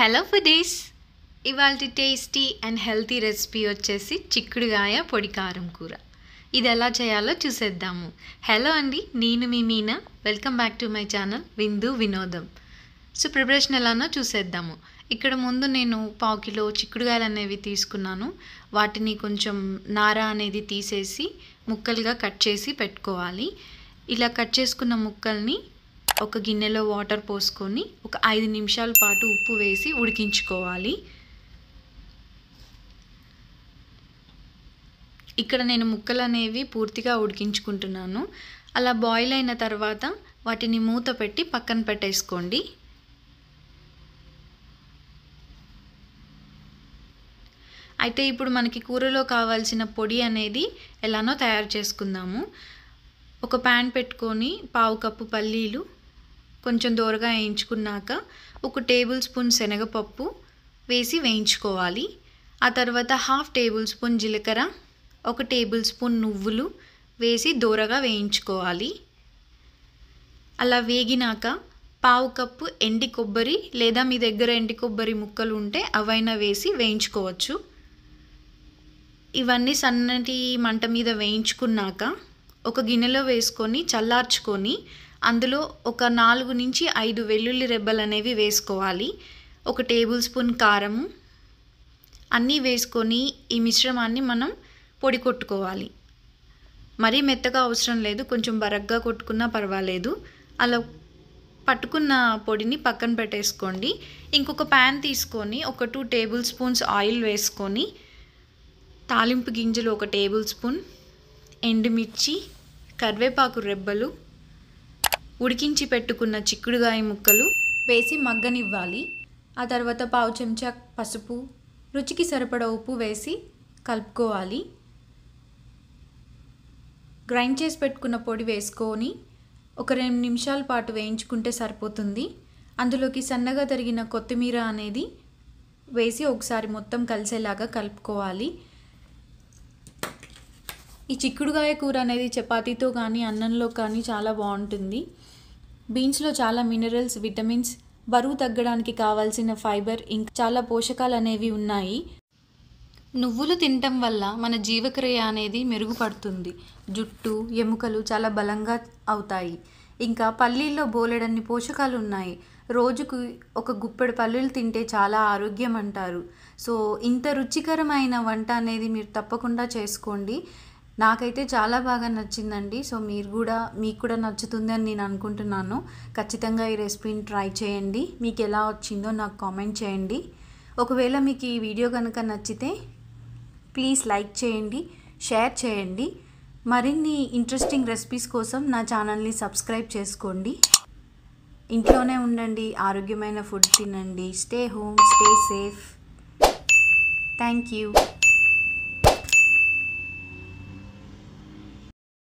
hello foodies ఇవాళ tasty and healthy recipe వచ్చేసి చిక్కుడుగాయ పొడి కారం కూర ఇది ఎలా చేయాలో చూసేద్దాము హలో అండి నేను మీ Meena welcome back to my channel Vindu Vinodam so preparation ఎలానో చూసేద్దాము ఇక్కడ ముందు నేను పావు కిలో చిక్కుడుగాయలు అనేవి తీసుకున్నాను వాటిని కొంచెం నార అనేది తీసేసి ముక్కలుగా కట్ చేసి పెట్టుకోవాలి ఇలా కట్ చేసుకున్న ముక్కల్ని ఒక గిన్నెలో వాటర్ పోసుకొని ఒక ఐదు నిమిషాల పాటు ఉప్పు వేసి ఉడికించుకోవాలి ఇక్కడ నేను ముక్కలు అనేవి పూర్తిగా ఉడికించుకుంటున్నాను అలా బాయిల్ అయిన తర్వాత వాటిని మూత పెట్టి పక్కన పెట్టేసుకోండి అయితే ఇప్పుడు మనకి కూరలో కావాల్సిన పొడి అనేది ఎలానో తయారు చేసుకుందాము ఒక ప్యాన్ పెట్టుకొని పావు కప్పు పల్లీలు కొంచెం దూరగా వేయించుకున్నాక ఒక టేబుల్ స్పూన్ శనగపప్పు వేసి వేయించుకోవాలి ఆ తర్వాత హాఫ్ టేబుల్ స్పూన్ జీలకర్ర ఒక టేబుల్ స్పూన్ నువ్వులు వేసి దూరగా వేయించుకోవాలి అలా వేగినాక పావు కప్పు ఎండి కొబ్బరి లేదా మీ దగ్గర ఎండి కొబ్బరి ముక్కలు ఉంటే అవైనా వేసి వేయించుకోవచ్చు ఇవన్నీ సన్నటి మంట మీద వేయించుకున్నాక ఒక గిన్నెలో వేసుకొని చల్లార్చుకొని అందులో ఒక నాలుగు నుంచి ఐదు వెల్లుల్లి రెబ్బలు అనేవి వేసుకోవాలి ఒక టేబుల్ స్పూన్ కారము అన్నీ వేసుకొని ఈ మిశ్రమాన్ని మనం పొడి కొట్టుకోవాలి మరీ మెత్తగా అవసరం లేదు కొంచెం బరగ్గా కొట్టుకున్నా పర్వాలేదు అలా పట్టుకున్న పొడిని పక్కన పెట్టేసుకోండి ఇంకొక ప్యాన్ తీసుకొని ఒక టూ టేబుల్ స్పూన్స్ ఆయిల్ వేసుకొని తాలింపు గింజలు ఒక టేబుల్ స్పూన్ ఎండుమిర్చి కరివేపాకు రెబ్బలు ఉడికించి పెట్టుకున్న చిక్కుడుగాయ ముక్కలు వేసి మగ్గనివ్వాలి ఆ తర్వాత పావు చెంచా పసుపు రుచికి సరిపడ ఉప్పు వేసి కలుపుకోవాలి గ్రైండ్ చేసి పెట్టుకున్న పొడి వేసుకొని ఒక రెండు నిమిషాల పాటు వేయించుకుంటే సరిపోతుంది అందులోకి సన్నగా తరిగిన కొత్తిమీర అనేది వేసి ఒకసారి మొత్తం కలిసేలాగా కలుపుకోవాలి ఈ చిక్కుడుగాయ కూర అనేది చపాతీతో కానీ అన్నంలో కానీ చాలా బాగుంటుంది బీన్స్లో చాలా మినరల్స్ విటమిన్స్ బరువు తగ్గడానికి కావాల్సిన ఫైబర్ ఇంకా చాలా పోషకాలు అనేవి ఉన్నాయి నువ్వులు తినటం వల్ల మన జీవక్రియ అనేది మెరుగుపడుతుంది జుట్టు ఎముకలు చాలా బలంగా అవుతాయి ఇంకా పల్లీల్లో బోలెడన్ని పోషకాలు ఉన్నాయి రోజుకు ఒక గుప్పెడు పల్లీలు తింటే చాలా ఆరోగ్యం అంటారు సో ఇంత రుచికరమైన వంట అనేది మీరు తప్పకుండా చేసుకోండి నాకైతే చాలా బాగా నచ్చిందండి సో మీరు కూడా మీకు కూడా నచ్చుతుంది అని నేను అనుకుంటున్నాను ఖచ్చితంగా ఈ రెసిపీని ట్రై చేయండి మీకు ఎలా వచ్చిందో నాకు కామెంట్ చేయండి ఒకవేళ మీకు ఈ వీడియో కనుక నచ్చితే ప్లీజ్ లైక్ చేయండి షేర్ చేయండి మరిన్ని ఇంట్రెస్టింగ్ రెసిపీస్ కోసం నా ఛానల్ని సబ్స్క్రైబ్ చేసుకోండి ఇంట్లోనే ఉండండి ఆరోగ్యమైన ఫుడ్ తినండి stay home stay safe thank you